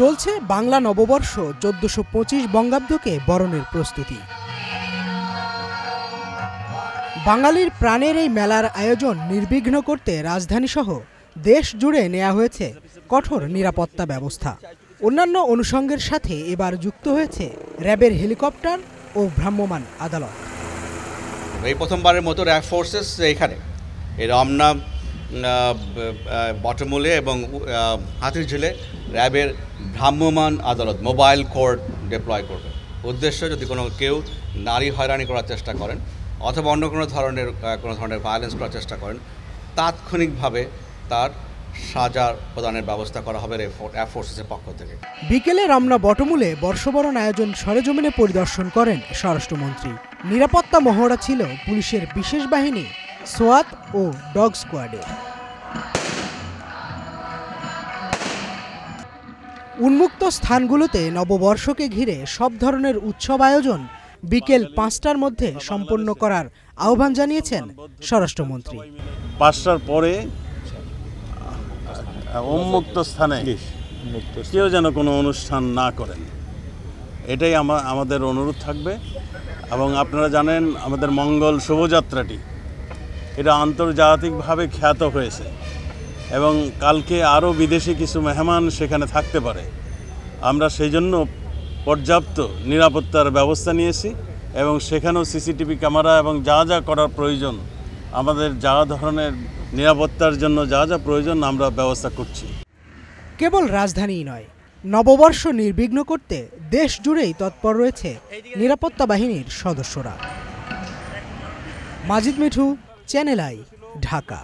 চলছে বাংলা নববর্ষ চোদ্দশো পঁচিশ বঙ্গাব্দকে বরণের প্রস্তুতি বাঙালির প্রাণের এই মেলার আয়োজন নির্বিঘ্ন করতে রাজধানীসহ দেশ জুড়ে নেওয়া হয়েছে কঠোর নিরাপত্তা ব্যবস্থা অন্যান্য অনুষঙ্গের সাথে এবার যুক্ত হয়েছে র্যাবের হেলিকপ্টার ও ভ্রাম্যমান আদালত এই প্রথমবারের মতো র্যাব ফোর্সেস এখানে এই রমনা বটমূলে এবং ঝিলে র্যাবের ভ্রাম্যমান আদালত মোবাইল কোর্ট ডিপ্লয় করবে উদ্দেশ্য যদি কোনো কেউ নারী হয়রানি করার চেষ্টা করেন অথবা অন্য কোনো ধরনের কোনো ধরনের ভায়োলেন্স করার চেষ্টা করেন তাৎক্ষণিকভাবে তার সাজার প্রদানের ব্যবস্থা করা হবে এয়ারফোর্সের পক্ষ থেকে বিকেলে রামনা বটমূলে বর্ষবরণ আয়োজন সরেজমিনে পরিদর্শন করেন স্বরাষ্ট্রমন্ত্রী নিরাপত্তা মহড়া ছিল পুলিশের বিশেষ বাহিনী সোয়াত ও ডগ স্কোয়াডে উন্মুক্ত স্থানগুলোতে নববর্ষকে ঘিরে সব ধরনের উৎসব আয়োজন বিকেল পাঁচটার মধ্যে সম্পন্ন করার আহ্বান জানিয়েছেন স্বরাষ্ট্রমন্ত্রী পাঁচটার পরে উন্মুক্ত স্থানে কেউ যেন কোনো অনুষ্ঠান না করেন এটাই আমাদের অনুরোধ থাকবে এবং আপনারা জানেন আমাদের মঙ্গল শোভযাত্রাটি এটা আন্তর্জাতিকভাবে খ্যাত হয়েছে এবং কালকে আরও বিদেশি কিছু মেহমান সেখানে থাকতে পারে আমরা সেই জন্য পর্যাপ্ত নিরাপত্তার ব্যবস্থা নিয়েছি এবং সেখানেও সিসিটিভি ক্যামেরা এবং যা যা করার প্রয়োজন আমাদের যা ধরনের নিরাপত্তার জন্য যা যা প্রয়োজন আমরা ব্যবস্থা করছি কেবল রাজধানীই নয় নববর্ষ নির্বিঘ্ন করতে দেশ জুড়েই তৎপর রয়েছে নিরাপত্তা বাহিনীর সদস্যরা মাজিদ মিঠু চ্যানেল আই ঢাকা